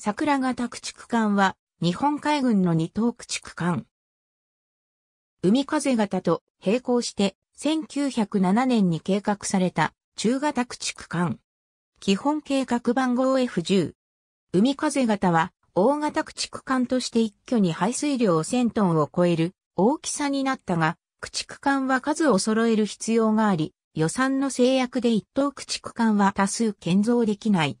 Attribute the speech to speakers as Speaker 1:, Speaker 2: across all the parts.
Speaker 1: 桜型駆逐艦は、日本海軍の二等駆逐艦。海風型と並行して、1907年に計画された中型駆逐艦。基本計画番号 F10。海風型は、大型駆逐艦として一挙に排水量1000トンを超える大きさになったが、駆逐艦は数を揃える必要があり、予算の制約で一等駆逐艦は多数建造できない。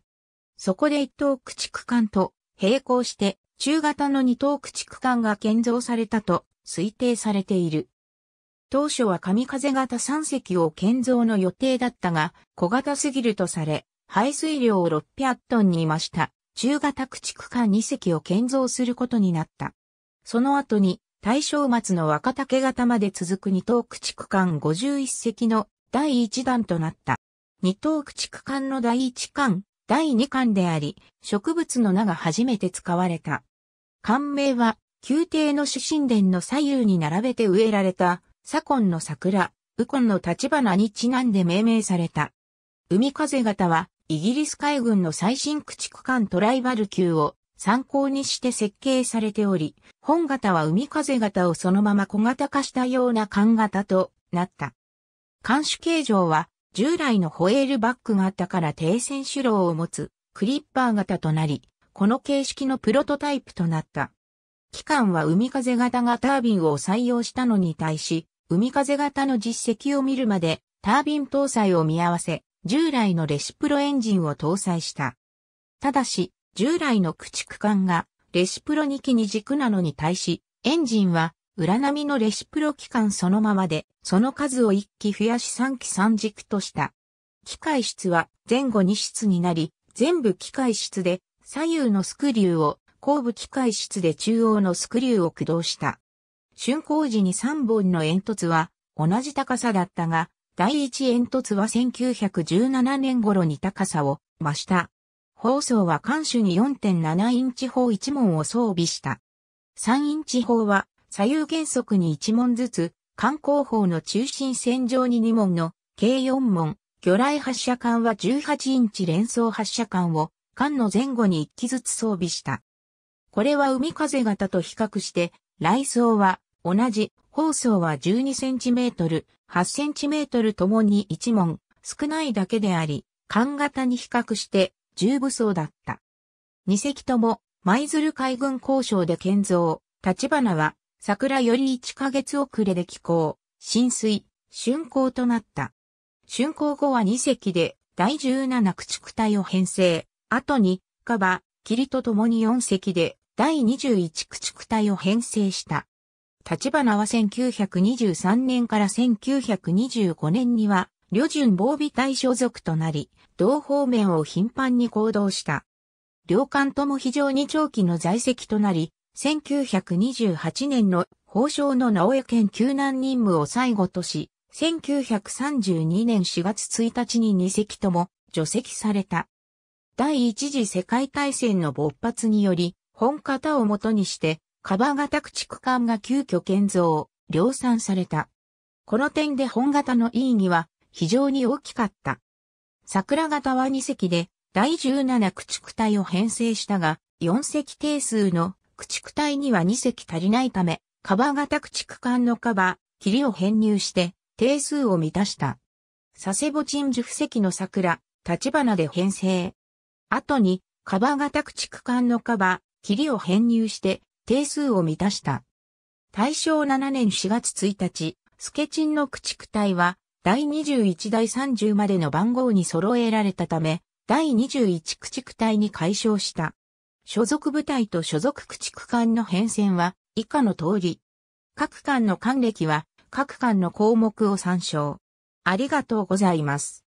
Speaker 1: そこで一等駆逐艦と並行して中型の二等駆逐艦が建造されたと推定されている。当初は神風型三隻を建造の予定だったが、小型すぎるとされ、排水量を600トンに増した中型駆逐艦二隻を建造することになった。その後に大正末の若竹型まで続く二等駆逐艦51隻の第一弾となった。二等駆逐艦の第一艦第2巻であり、植物の名が初めて使われた。冠名は、宮廷の主神殿の左右に並べて植えられた、左近の桜、右近の立花にちなんで命名された。海風型は、イギリス海軍の最新駆逐艦トライバル級を参考にして設計されており、本型は海風型をそのまま小型化したような艦型となった。艦首形状は従来のホエールバック型から低線主郎を持つクリッパー型となり、この形式のプロトタイプとなった。機関は海風型がタービンを採用したのに対し、海風型の実績を見るまでタービン搭載を見合わせ、従来のレシプロエンジンを搭載した。ただし、従来の駆逐艦がレシプロ2機に軸なのに対し、エンジンは裏波のレシプロ期間そのままで、その数を1機増やし3機3軸とした。機械室は前後2室になり、全部機械室で左右のスクリューを、後部機械室で中央のスクリューを駆動した。竣工時に3本の煙突は同じ高さだったが、第1煙突は1917年頃に高さを増した。放送は艦首に4.7インチ砲1門を装備した。3インチ砲は左右原則に1問ずつ、観光法の中心線上に2門の、計4門、魚雷発射艦は18インチ連装発射艦を、艦の前後に1機ずつ装備した。これは海風型と比較して、雷装は同じ、放送は12センチメートル、8センチメートルともに1問、少ないだけであり、艦型に比較して重武装だった。2隻とも、舞鶴海軍交渉で建造、立花は桜より1ヶ月遅れで寄港、浸水、竣工となった。竣工後は2隻で第17駆逐隊を編成、後に、カバ、霧と共に4隻で第21駆逐隊を編成した。立花は1923年から1925年には、旅順防備隊所属となり、同方面を頻繁に行動した。両艦とも非常に長期の在籍となり、1928年の法相の直江県救難任務を最後とし、1932年4月1日に2隻とも除籍された。第一次世界大戦の勃発により、本型をもとにして、川型駆逐艦が急遽建造、量産された。この点で本型の意義は非常に大きかった。桜型は2隻で、第17駆逐隊を編成したが、4隻定数の駆逐隊には2隻足りないため、カバ型駆逐艦のカバ、霧を編入して、定数を満たした。佐世保鎮樹布石の桜、立花で編成。後に、カバ型駆逐艦のカバ、霧を編入して、定数を満たした。大正7年4月1日、スケチンの駆逐隊は、第21第30までの番号に揃えられたため、第21駆逐隊に解消した。所属部隊と所属駆逐艦の変遷は以下の通り。各艦の艦歴は各艦の項目を参照。ありがとうございます。